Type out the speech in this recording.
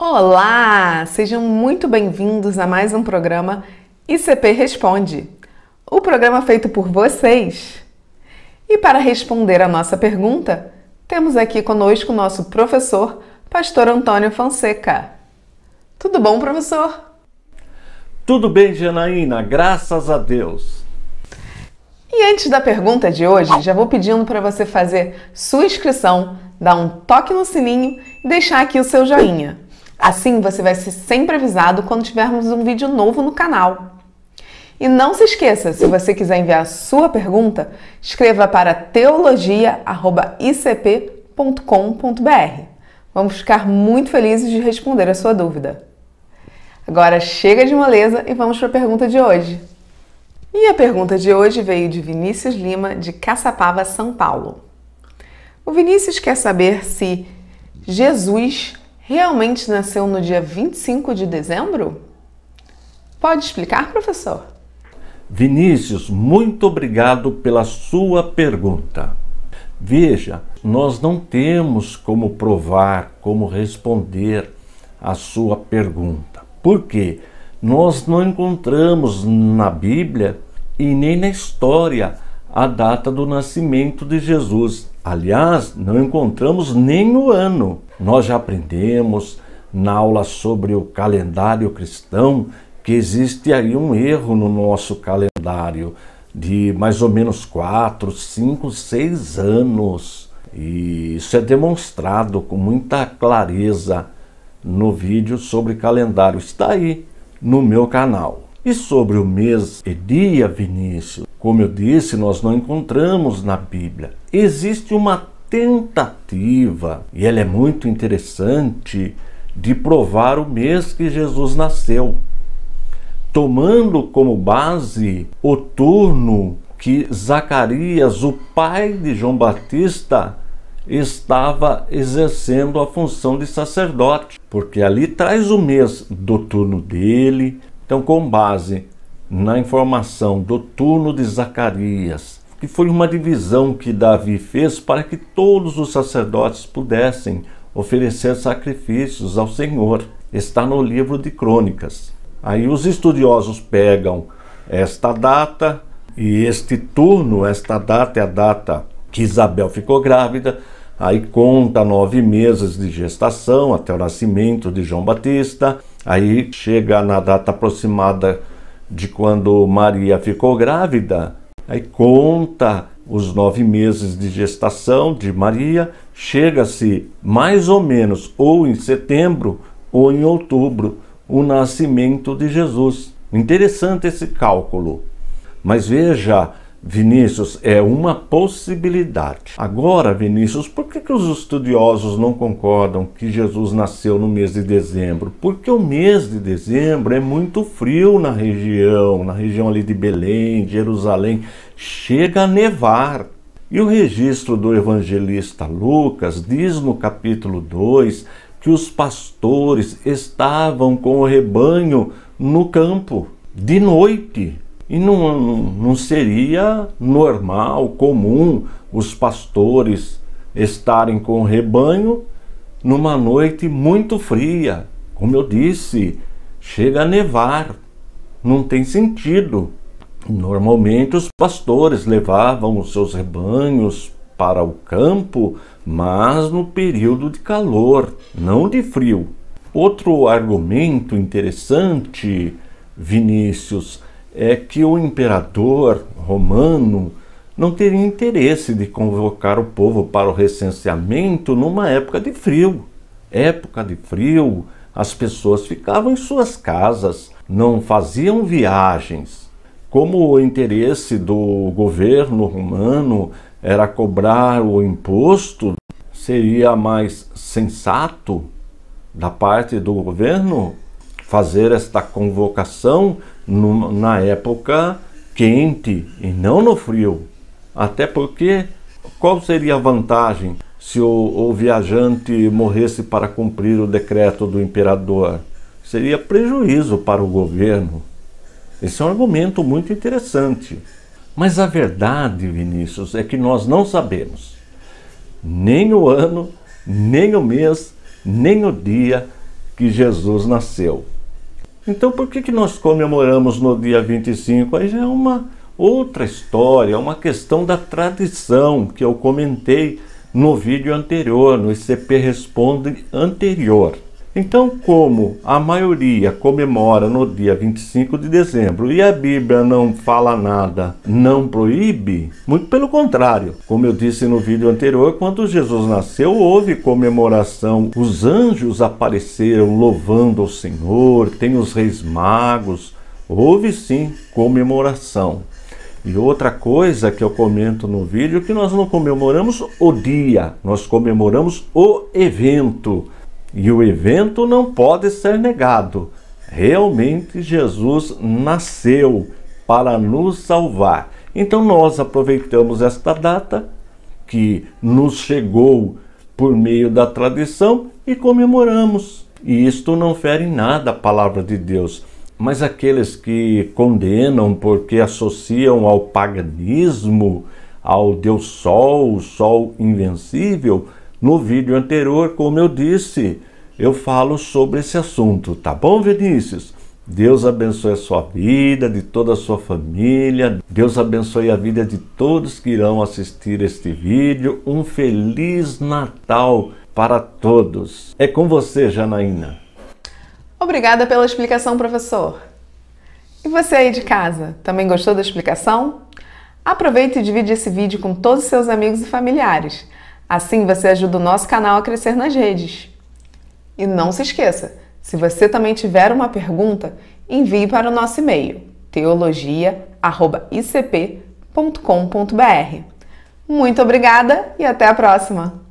Olá! Sejam muito bem-vindos a mais um programa ICP Responde, o programa feito por vocês. E para responder a nossa pergunta, temos aqui conosco o nosso professor, pastor Antônio Fonseca. Tudo bom, professor? Tudo bem, Janaína, graças a Deus. E antes da pergunta de hoje, já vou pedindo para você fazer sua inscrição, dar um toque no sininho e deixar aqui o seu joinha. Assim você vai ser sempre avisado quando tivermos um vídeo novo no canal. E não se esqueça, se você quiser enviar sua pergunta, escreva para teologia@icp.com.br. Vamos ficar muito felizes de responder a sua dúvida. Agora chega de moleza e vamos para a pergunta de hoje. E a pergunta de hoje veio de Vinícius Lima, de Caçapava, São Paulo. O Vinícius quer saber se Jesus realmente nasceu no dia 25 de dezembro? Pode explicar, professor? Vinícius, muito obrigado pela sua pergunta. Veja, nós não temos como provar, como responder a sua pergunta. Por quê? Nós não encontramos na Bíblia e nem na história a data do nascimento de Jesus. Aliás, não encontramos nem o ano. Nós já aprendemos na aula sobre o calendário cristão que existe aí um erro no nosso calendário de mais ou menos 4, 5, 6 anos. E isso é demonstrado com muita clareza no vídeo sobre calendário. Está aí no meu canal. E sobre o mês e dia, Vinícius, como eu disse, nós não encontramos na Bíblia. Existe uma tentativa, e ela é muito interessante, de provar o mês que Jesus nasceu, tomando como base o turno que Zacarias, o pai de João Batista, estava exercendo a função de sacerdote, porque ali traz o mês do turno dele. Então, com base na informação do turno de Zacarias, que foi uma divisão que Davi fez para que todos os sacerdotes pudessem oferecer sacrifícios ao Senhor. Está no livro de Crônicas. Aí os estudiosos pegam esta data e este turno, esta data é a data que Isabel ficou grávida, aí conta nove meses de gestação até o nascimento de João Batista, aí chega na data aproximada de quando Maria ficou grávida, aí conta os nove meses de gestação de Maria, chega-se mais ou menos ou em setembro ou em outubro, o nascimento de Jesus. Interessante esse cálculo. Mas veja, Vinícius, é uma possibilidade. Agora, Vinícius, por que, que os estudiosos não concordam que Jesus nasceu no mês de dezembro? Porque o mês de dezembro é muito frio na região, na região ali de Belém, de Jerusalém, chega a nevar. E o registro do evangelista Lucas diz no capítulo 2 que os pastores estavam com o rebanho no campo de noite e não, não seria normal, comum, os pastores estarem com o rebanho numa noite muito fria. Como eu disse, chega a nevar, não tem sentido. Normalmente os pastores levavam os seus rebanhos para o campo, mas no período de calor, não de frio. Outro argumento interessante, Vinícius, é que o imperador romano não teria interesse de convocar o povo para o recenseamento numa época de frio. Época de frio, as pessoas ficavam em suas casas, não faziam viagens. Como o interesse do governo romano era cobrar o imposto, seria mais sensato da parte do governo fazer esta convocação na época quente e não no frio. Até porque qual seria a vantagem se o, o viajante morresse para cumprir o decreto do imperador? Seria prejuízo para o governo. Esse é um argumento muito interessante. Mas a verdade, Vinícius, é que nós não sabemos nem o ano, nem o mês, nem o dia que Jesus nasceu. Então por que, que nós comemoramos no dia 25? Aí já é uma outra história, é uma questão da tradição que eu comentei no vídeo anterior, no ICP Responde anterior. Então, como a maioria comemora no dia 25 de dezembro e a Bíblia não fala nada, não proíbe, muito pelo contrário. Como eu disse no vídeo anterior, quando Jesus nasceu, houve comemoração. Os anjos apareceram louvando ao Senhor, tem os reis magos, houve sim comemoração. E outra coisa que eu comento no vídeo que nós não comemoramos o dia, nós comemoramos o evento. E o evento não pode ser negado. Realmente Jesus nasceu para nos salvar. Então nós aproveitamos esta data que nos chegou por meio da tradição e comemoramos. E isto não fere em nada a palavra de Deus. Mas aqueles que condenam porque associam ao paganismo, ao Deus Sol, o Sol invencível, no vídeo anterior, como eu disse, eu falo sobre esse assunto, tá bom, Vinícius? Deus abençoe a sua vida, de toda a sua família. Deus abençoe a vida de todos que irão assistir este vídeo. Um feliz Natal para todos. É com você, Janaína. Obrigada pela explicação, professor. E você aí de casa, também gostou da explicação? Aproveite e divide esse vídeo com todos os seus amigos e familiares. Assim você ajuda o nosso canal a crescer nas redes. E não se esqueça, se você também tiver uma pergunta, envie para o nosso e-mail teologia@icp.com.br. Muito obrigada e até a próxima.